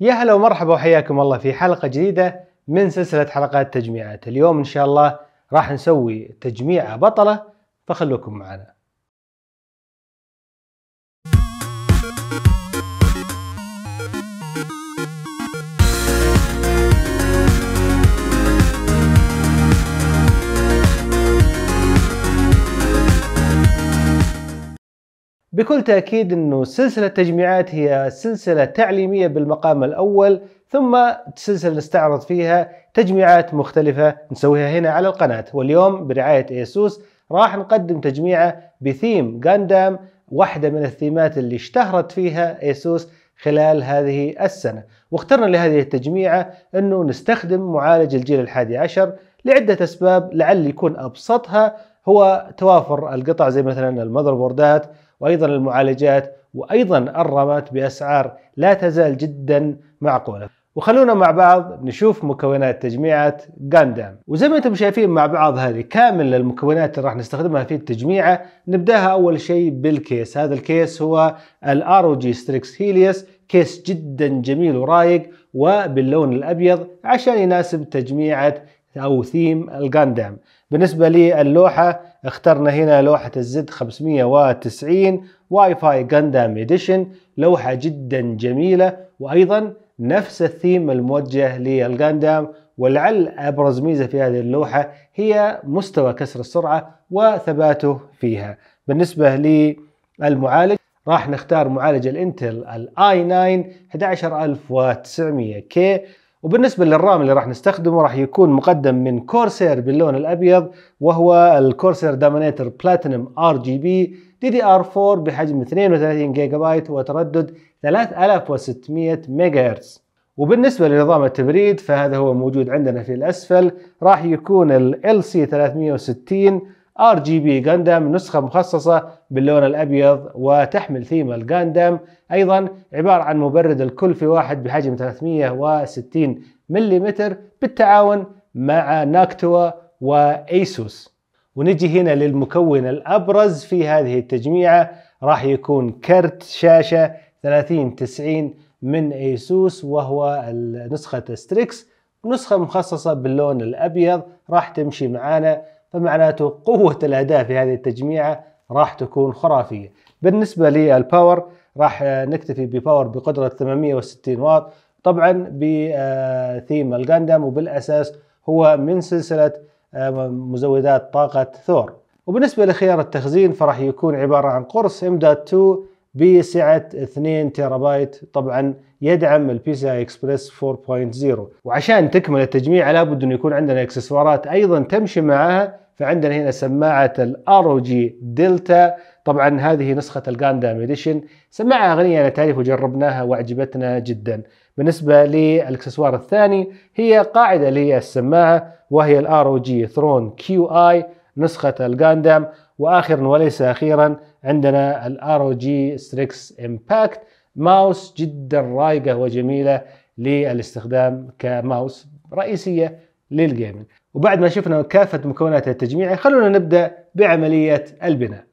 يا هلا ومرحبا وحياكم الله في حلقة جديدة من سلسلة حلقات تجميعات اليوم إن شاء الله راح نسوي تجميعة بطلة فخلوكم معنا بكل تأكيد أنه سلسلة تجميعات هي سلسلة تعليمية بالمقام الأول ثم سلسلة نستعرض فيها تجميعات مختلفة نسويها هنا على القناة واليوم برعاية إيسوس راح نقدم تجميعة بثيم غاندام واحدة من الثيمات اللي اشتهرت فيها إيسوس خلال هذه السنة واخترنا لهذه التجميعة أنه نستخدم معالج الجيل الحادي عشر لعدة أسباب لعل يكون أبسطها هو توافر القطع زي مثلا المذر بوردات وأيضا المعالجات وأيضا الرمات بأسعار لا تزال جدا معقولة وخلونا مع بعض نشوف مكونات تجميعة غاندام وزي ما انتم شايفين مع بعض هذه كامل المكونات اللي راح نستخدمها في التجميعة نبداها أول شيء بالكيس هذا الكيس هو الار جي ستريكس هيليوس كيس جدا جميل ورايق وباللون الأبيض عشان يناسب تجميعة أو ثيم الغاندام بالنسبة للوحة اخترنا هنا لوحة الزد 590 واي فاي جاندام اديشن لوحة جدا جميلة وايضا نفس الثيم الموجه للجاندام ولعل ابرز ميزة في هذه اللوحة هي مستوى كسر السرعة وثباته فيها بالنسبة للمعالج راح نختار معالج الانتل الاي 9 11900 كي وبالنسبة للرام اللي راح نستخدمه راح يكون مقدم من كورسير باللون الأبيض وهو الكورسير دامينيتر بلاتينم ار جي بي دي دي ار 4 بحجم 32 جيجا بايت وتردد 3600 ميجا هرتز وبالنسبة لنظام التبريد فهذا هو موجود عندنا في الأسفل راح يكون ال LC 360 ار جي بي نسخه مخصصه باللون الابيض وتحمل ثيم الجاندام ايضا عباره عن مبرد الكل في واحد بحجم 360 ملم بالتعاون مع ناكتوا وايسوس ونجي هنا للمكون الابرز في هذه التجميعه راح يكون كرت شاشه 3090 من ايسوس وهو نسخه ستريكس نسخه مخصصه باللون الابيض راح تمشي معانا فمعناته قوة الأداء في هذه التجميعة راح تكون خرافية بالنسبة للباور راح نكتفي بباور بقدرة 860 واط طبعا بثيم الجاندم وبالأساس هو من سلسلة آه، مزودات طاقة ثور وبالنسبة لخيار التخزين فراح يكون عبارة عن قرص M.2 بسعه 2 تيرا بايت طبعا يدعم البي سي اي اكسبرس 4.0 وعشان تكمل التجميع لابد انه يكون عندنا اكسسوارات ايضا تمشي معها فعندنا هنا سماعه الار جي دلتا طبعا هذه نسخه الجاندام اديشن سماعه غنيه انا تعرف وجربناها واعجبتنا جدا بالنسبه للاكسسوار الثاني هي قاعده اللي هي السماعه وهي الار جي ثرون كيو اي نسخه الجاندام واخرا وليس اخيرا عندنا الار جي ستريكس امباكت ماوس جدا رايقه وجميله للاستخدام كماوس رئيسيه للجيمنج وبعد ما شفنا كافه مكونات التجميع خلونا نبدا بعمليه البناء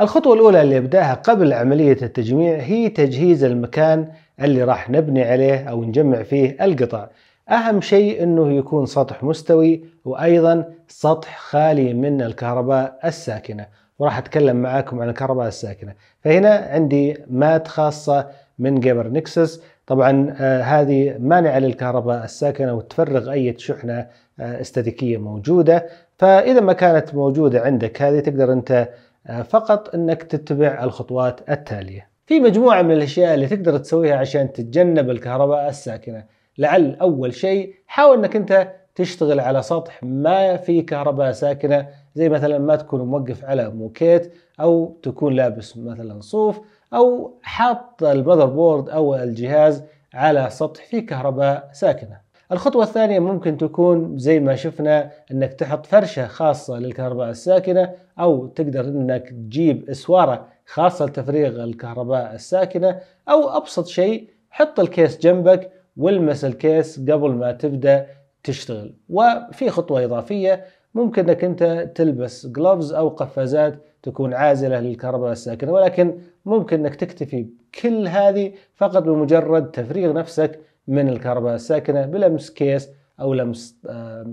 الخطوة الأولى اللي أبدأها قبل عملية التجميع هي تجهيز المكان اللي راح نبني عليه أو نجمع فيه القطع أهم شيء أنه يكون سطح مستوي وأيضا سطح خالي من الكهرباء الساكنة وراح أتكلم معاكم عن الكهرباء الساكنة فهنا عندي مات خاصة من جيمر نكسس طبعا آه، هذه مانعة للكهرباء الساكنة وتفرغ أي شحنة آه، استاتيكية موجودة فإذا ما كانت موجودة عندك هذه تقدر أنت آه، فقط أنك تتبع الخطوات التالية في مجموعة من الأشياء اللي تقدر تسويها عشان تتجنب الكهرباء الساكنة لعل اول شيء حاول انك انت تشتغل على سطح ما فيه كهرباء ساكنه زي مثلا ما تكون موقف على موكيت او تكون لابس مثلا صوف او حاط المذر بورد او الجهاز على سطح فيه كهرباء ساكنه الخطوة الثانية ممكن تكون زي ما شفنا انك تحط فرشة خاصة للكهرباء الساكنة او تقدر انك تجيب اسوارة خاصة لتفريغ الكهرباء الساكنة او ابسط شيء حط الكيس جنبك والمس الكيس قبل ما تبدأ تشتغل وفي خطوة إضافية ممكن انك انت تلبس جلوفز او قفازات تكون عازله للكهرباء الساكنه ولكن ممكن انك تكتفي بكل هذه فقط بمجرد تفريغ نفسك من الكهرباء الساكنه بلمس كيس او لمس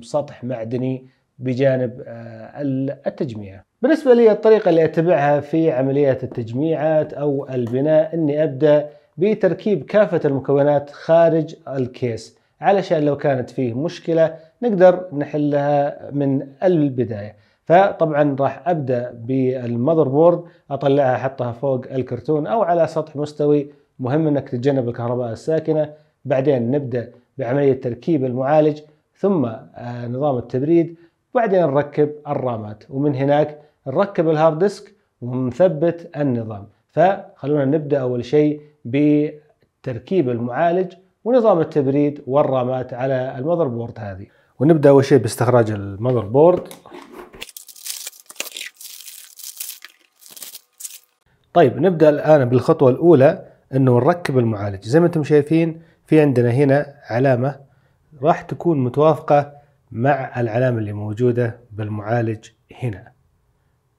سطح معدني بجانب آه، التجميع. بالنسبه لي الطريقه اللي اتبعها في عمليه التجميعات او البناء اني ابدا بتركيب كافة المكونات خارج الكيس علشان لو كانت فيه مشكلة نقدر نحلها من البداية فطبعا راح ابدا بالمذر بورد اطلعها احطها فوق الكرتون او على سطح مستوي مهم انك تتجنب الكهرباء الساكنه بعدين نبدا بعمليه تركيب المعالج ثم آه، نظام التبريد وبعدين نركب الرامات ومن هناك نركب الهارد ديسك ونثبت النظام فخلونا نبدا اول شيء بتركيب المعالج ونظام التبريد والرامات على المذر بورد هذه ونبدا اول شيء باستخراج المذر بورد طيب نبدا الان بالخطوه الاولى انه نركب المعالج زي ما انتم شايفين في عندنا هنا علامه راح تكون متوافقه مع العلامه اللي موجوده بالمعالج هنا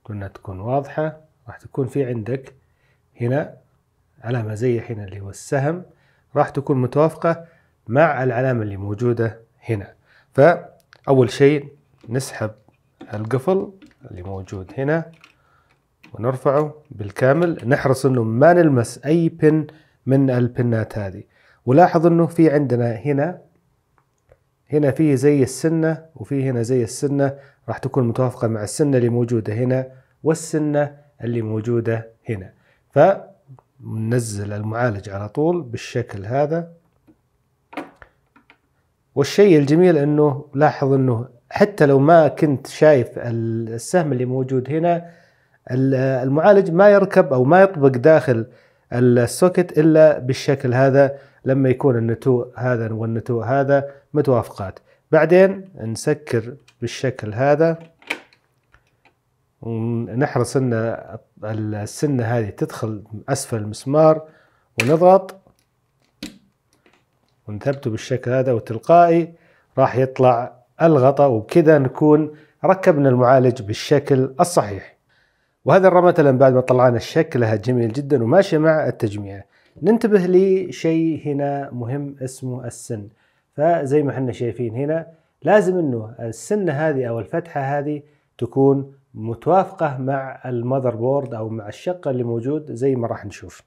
كنا تكون واضحه راح تكون في عندك هنا علامة زي هنا اللي هو السهم راح تكون متوافقة مع العلامة اللي موجودة هنا فأول شيء نسحب القفل اللي موجود هنا ونرفعه بالكامل نحرص انه ما نلمس اي بن من البنات هذه ولاحظ انه في عندنا هنا هنا في زي السنة وفي هنا زي السنة راح تكون متوافقة مع السنة اللي موجودة هنا والسنة اللي موجودة هنا ف ننزل المعالج على طول بالشكل هذا والشيء الجميل انه لاحظ انه حتى لو ما كنت شايف السهم اللي موجود هنا المعالج ما يركب او ما يطبق داخل السوكت الا بالشكل هذا لما يكون النتوء هذا والنتوء هذا متوافقات بعدين نسكر بالشكل هذا ونحرص ان السنه هذه تدخل اسفل المسمار ونضغط ونثبته بالشكل هذا وتلقائي راح يطلع الغطاء وبكذا نكون ركبنا المعالج بالشكل الصحيح وهذا الرمة مثلا بعد ما طلعنا شكلها جميل جدا وماشي مع التجميع ننتبه شيء هنا مهم اسمه السن فزي ما احنا شايفين هنا لازم انه السن هذه او الفتحة هذه تكون متوافقة مع المذر بورد أو مع الشقة اللي موجود زي ما راح نشوف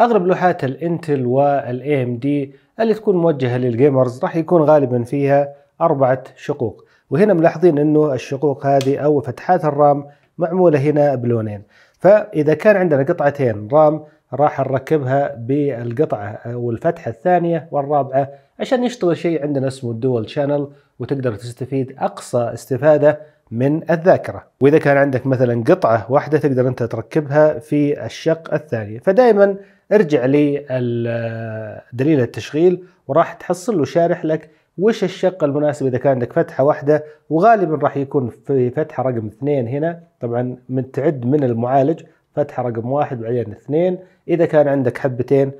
أغلب لوحات الانتل والاي ام دي اللي تكون موجهة للجيمرز راح يكون غالبا فيها أربعة شقوق وهنا ملاحظين أنه الشقوق هذه أو فتحات الرام معمولة هنا بلونين فإذا كان عندنا قطعتين رام راح نركبها بالقطعة أو الفتحة الثانية والرابعة عشان يشتغل شيء عندنا اسمه الدول شانل وتقدر تستفيد أقصى استفادة من الذاكرة وإذا كان عندك مثلا قطعة واحدة تقدر أنت تركبها في الشق الثاني فدائما ارجع لدليل التشغيل وراح تحصل له شارح لك وش الشق المناسب اذا كان عندك فتحه واحده وغالبا راح يكون في فتحه رقم اثنين هنا طبعا تعد من المعالج فتحة رقم واحد وبعدين اثنين إذا كان عندك حبتين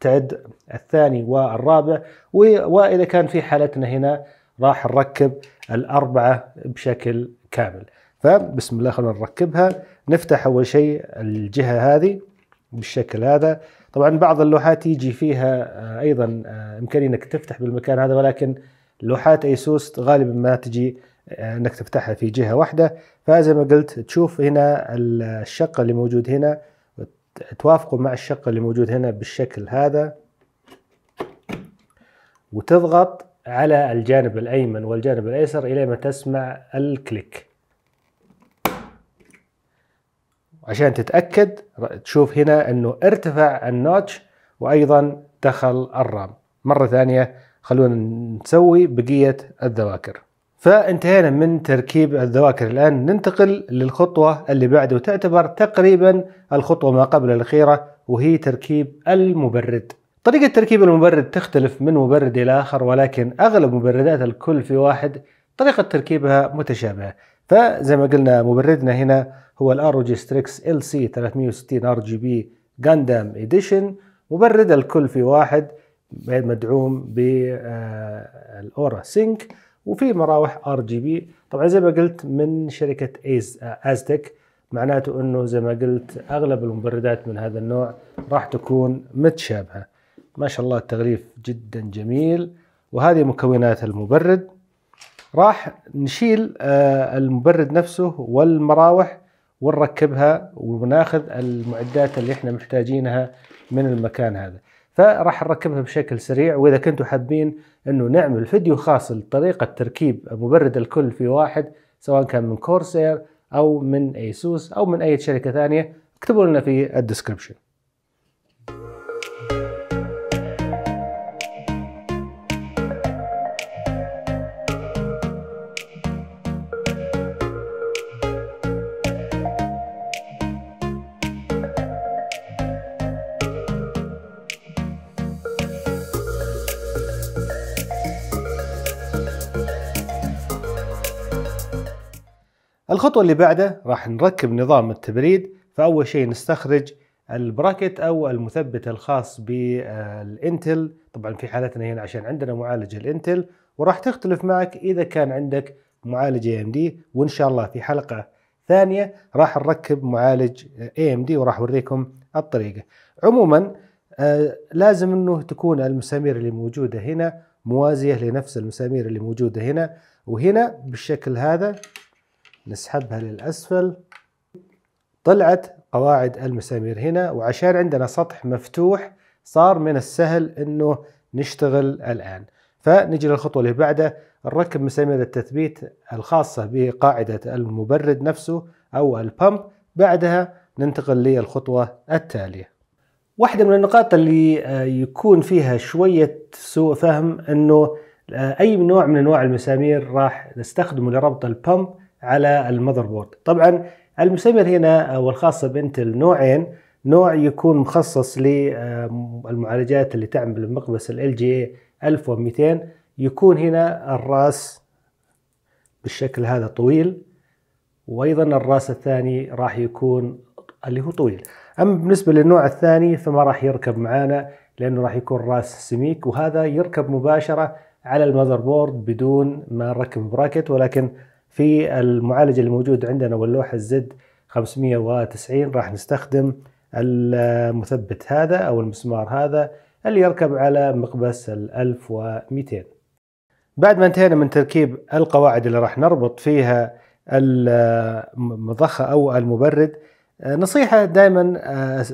تعد الثاني والرابع وإذا كان في حالتنا هنا راح نركب الأربعة بشكل كامل فبسم الله خلونا نركبها نفتح أول شيء الجهة هذه بالشكل هذا طبعا بعض اللوحات يجي فيها آه، أيضا آه، إمكانية أنك تفتح بالمكان هذا ولكن لوحات ايسوس غالبا ما تجي انك تفتحها في جهه واحده فزي ما قلت تشوف هنا الشق اللي موجود هنا توافقه مع الشق اللي موجود هنا بالشكل هذا وتضغط على الجانب الايمن والجانب الايسر الى ما تسمع الكليك عشان تتاكد تشوف هنا انه ارتفع النوتش وايضا دخل الرام مره ثانيه خلونا نسوي بقيه الذواكر فانتهينا من تركيب الذواكر الآن ننتقل للخطوة اللي بعده وتعتبر تقريبا الخطوة ما قبل الأخيرة وهي تركيب المبرد طريقة تركيب المبرد تختلف من مبرد إلى آخر ولكن أغلب مبردات الكل في واحد طريقة تركيبها متشابهة فزي ما قلنا مبردنا هنا هو الـ ROG Strix LC 360 RGB Gundam Edition مبرد الكل في واحد مدعوم بالاورا آه، سينك وفي مراوح ار جي بي طبعا زي ما قلت من شركه ايز ازتك معناته انه زي ما قلت اغلب المبردات من هذا النوع راح تكون متشابهه ما شاء الله التغليف جدا جميل وهذه مكونات المبرد راح نشيل آه، المبرد نفسه والمراوح ونركبها وناخذ المعدات اللي احنا محتاجينها من المكان هذا فراح نركبها بشكل سريع واذا كنتوا حابين انه نعمل فيديو خاص لطريقه تركيب مبرد الكل في واحد سواء كان من كورسير او من ايسوس او من اي شركه ثانيه اكتبوا لنا في الديسكربشن الخطوة اللي بعده راح نركب نظام التبريد فأول شيء نستخرج البراكت أو المثبت الخاص بالإنتل طبعا في حالتنا هنا عشان عندنا معالج الإنتل وراح تختلف معك إذا كان عندك معالج AMD وإن شاء الله في حلقة ثانية راح نركب معالج AMD وراح أوريكم الطريقة عموما آه لازم أنه تكون المسامير اللي موجودة هنا موازية لنفس المسامير اللي موجودة هنا وهنا بالشكل هذا نسحبها للأسفل طلعت قواعد المسامير هنا وعشان عندنا سطح مفتوح صار من السهل انه نشتغل الآن فنجي للخطوة اللي بعدها نركب مسامير التثبيت الخاصة بقاعدة المبرد نفسه أو البمب بعدها ننتقل للخطوة التالية واحدة من النقاط اللي آه، يكون فيها شوية سوء فهم أنه آه، أي نوع من أنواع المسامير راح نستخدمه لربط البمب على المذر بورد طبعا المسمر هنا آه، والخاصة بانتل نوعين نوع يكون مخصص للمعالجات اللي تعمل بمقبس ال جي 1200 يكون هنا الراس بالشكل هذا طويل وايضا الراس الثاني راح يكون اللي هو طويل اما بالنسبه للنوع الثاني فما راح يركب معانا لانه راح يكون راس سميك وهذا يركب مباشره على المذر بورد بدون ما نركب براكت ولكن في المعالج الموجود عندنا واللوحة الزد 590 راح نستخدم المثبت هذا أو المسمار هذا اللي يركب على مقبس ال 1200 بعد ما انتهينا من تركيب القواعد اللي راح نربط فيها المضخة أو المبرد نصيحة دائما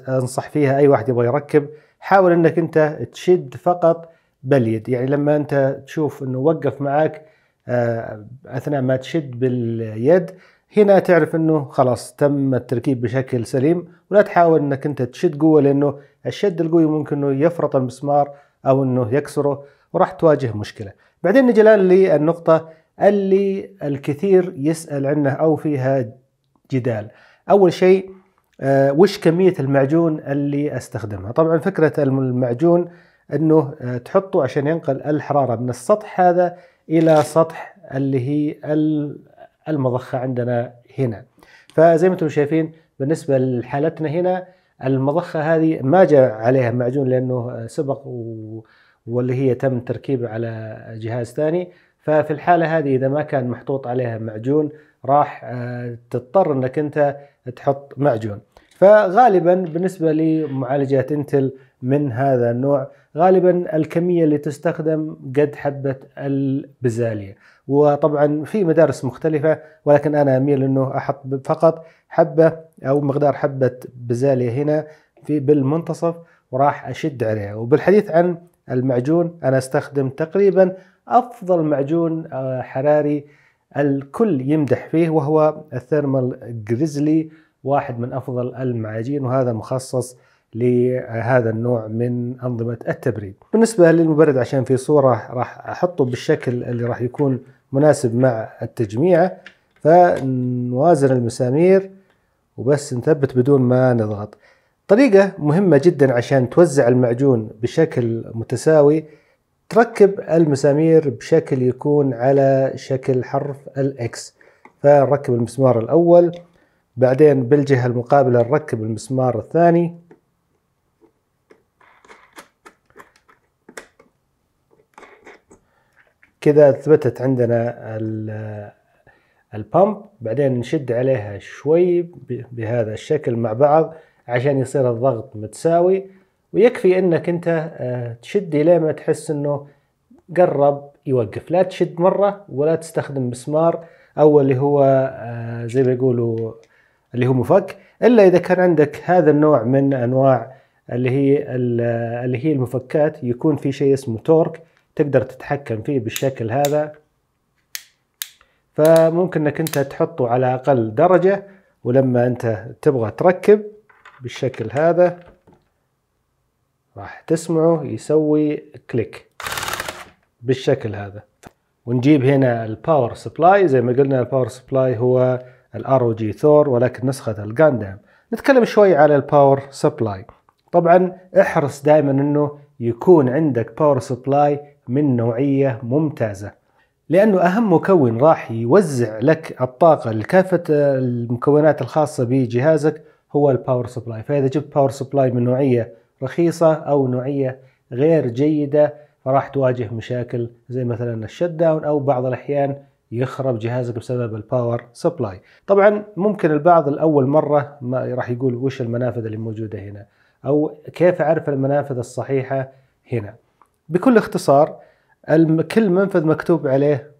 أنصح فيها أي واحد يبغى يركب حاول أنك أنت تشد فقط باليد يعني لما أنت تشوف أنه وقف معك آه، اثناء ما تشد باليد هنا تعرف انه خلاص تم التركيب بشكل سليم ولا تحاول انك انت تشد قوه لانه الشد القوي ممكن انه يفرط المسمار او انه يكسره وراح تواجه مشكله. بعدين نجي الان للنقطه اللي الكثير يسال عنها او فيها جدال. اول شيء آه، وش كميه المعجون اللي استخدمها؟ طبعا فكره المعجون انه آه، تحطه عشان ينقل الحراره من السطح هذا الى سطح اللي هي المضخه عندنا هنا فزي ما انتم شايفين بالنسبه لحالتنا هنا المضخه هذه ما جاء عليها معجون لانه آه، سبق و... واللي هي تم تركيبه على جهاز ثاني ففي الحاله هذه اذا ما كان محطوط عليها معجون راح آه، تضطر انك انت تحط معجون فغالبا بالنسبه لمعالجات انتل من هذا النوع غالبا الكمية اللي تستخدم قد حبة البزالية وطبعا في مدارس مختلفة ولكن أنا أميل أنه أحط فقط حبة أو مقدار حبة بزالية هنا في بالمنتصف وراح أشد عليها وبالحديث عن المعجون أنا أستخدم تقريبا أفضل معجون آه، حراري الكل يمدح فيه وهو الثيرمال جريزلي واحد من أفضل المعاجين وهذا مخصص لهذا النوع من أنظمة التبريد بالنسبة للمبرد عشان في صورة راح أحطه بالشكل اللي راح يكون مناسب مع التجميعة فنوازن المسامير وبس نثبت بدون ما نضغط طريقة مهمة جدا عشان توزع المعجون بشكل متساوي تركب المسامير بشكل يكون على شكل حرف الإكس فنركب المسمار الأول بعدين بالجهة المقابلة نركب المسمار الثاني كذا ثبتت عندنا البامب بعدين نشد عليها شوي بهذا الشكل مع بعض عشان يصير الضغط متساوي ويكفي انك انت آه، تشد لين ما تحس انه قرب يوقف لا تشد مرة ولا تستخدم مسمار او اللي هو آه، زي ما يقولوا اللي هو مفك الا اذا كان عندك هذا النوع من انواع اللي هي آه، اللي هي المفكات يكون في شيء اسمه تورك تقدر تتحكم فيه بالشكل هذا فممكن انك انت تحطه على اقل درجة ولما انت تبغى تركب بالشكل هذا راح تسمعه يسوي كليك بالشكل هذا ونجيب هنا الباور سبلاي زي ما قلنا الباور سبلاي هو الار او جي ثور ولكن نسخة الجاندام نتكلم شوي على الباور سبلاي طبعا احرص دائما انه يكون عندك باور سبلاي من نوعية ممتازة لأنه أهم مكون راح يوزع لك الطاقة لكافة المكونات الخاصة بجهازك هو الباور سبلاي فإذا جبت باور سبلاي من نوعية رخيصة أو نوعية غير جيدة فراح تواجه مشاكل زي مثلا الشت داون أو بعض الأحيان يخرب جهازك بسبب الباور سبلاي طبعا ممكن البعض الأول مرة ما راح يقول وش المنافذ اللي موجودة هنا أو كيف أعرف المنافذ الصحيحة هنا بكل اختصار كل منفذ مكتوب عليه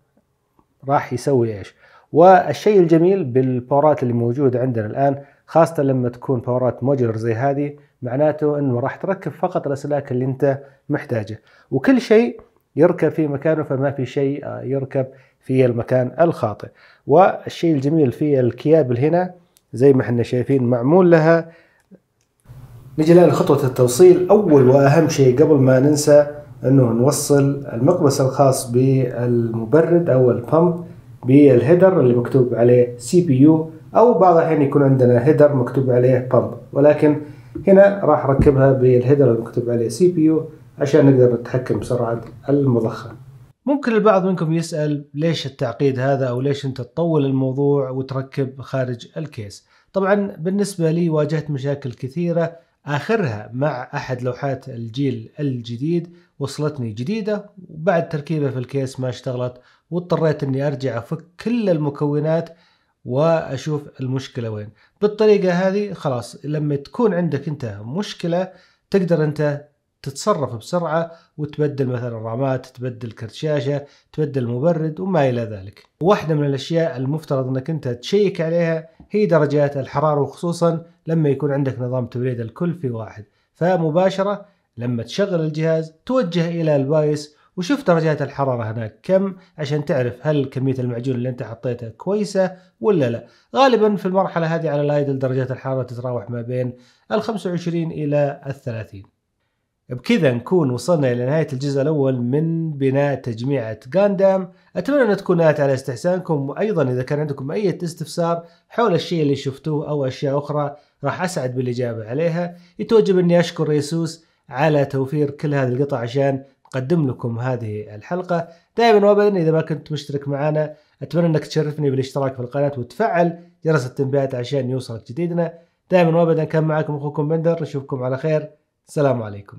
راح يسوي ايش والشيء الجميل بالباورات اللي موجودة عندنا الآن خاصة لما تكون باورات موجر زي هذه معناته انه راح تركب فقط الاسلاك اللي انت محتاجه وكل شيء يركب في مكانه فما في شيء آه، يركب في المكان الخاطئ والشيء الجميل في الكيابل هنا زي ما احنا شايفين معمول لها نجي الان لخطوة التوصيل اول واهم شيء قبل ما ننسى انه نوصل المقبس الخاص بالمبرد او البامب بالهيدر اللي مكتوب عليه سي بي يو او بعض الاحيان يكون عندنا هيدر مكتوب عليه بامب ولكن هنا راح اركبها بالهيدر اللي مكتوب عليه سي بي يو عشان نقدر نتحكم بسرعه المضخه ممكن البعض منكم يسأل ليش التعقيد هذا أو ليش أنت تطول الموضوع وتركب خارج الكيس طبعا بالنسبة لي واجهت مشاكل كثيرة آخرها مع أحد لوحات الجيل الجديد وصلتني جديدة وبعد تركيبها في الكيس ما اشتغلت واضطريت اني ارجع افك كل المكونات واشوف المشكلة وين بالطريقة هذه خلاص لما تكون عندك انت مشكلة تقدر انت تتصرف بسرعة وتبدل مثلا رامات تبدل كرت شاشة تبدل مبرد وما إلى ذلك واحدة من الأشياء المفترض أنك أنت تشيك عليها هي درجات الحرارة وخصوصا لما يكون عندك نظام تبريد الكل في واحد فمباشرة لما تشغل الجهاز توجه الى البايس وشوف درجات الحرارة هناك كم عشان تعرف هل كمية المعجون اللي انت حطيتها كويسة ولا لا غالبا في المرحلة هذه على الايدل درجات الحرارة تتراوح ما بين ال 25 الى ال 30 بكذا نكون وصلنا إلى نهاية الجزء الأول من بناء تجميعة غاندام أتمنى أن تكون نالت على استحسانكم وأيضا إذا كان عندكم أي استفسار حول الشيء اللي شفتوه أو أشياء أخرى راح أسعد بالإجابة عليها يتوجب أني أشكر يسوس على توفير كل هذه القطع عشان نقدم لكم هذه الحلقة دائما وابدا اذا ما كنت مشترك معنا اتمنى انك تشرفني بالاشتراك في القناة وتفعل جرس التنبيهات عشان يوصلك جديدنا دائما وابدا كان معكم اخوكم بندر نشوفكم على خير السلام عليكم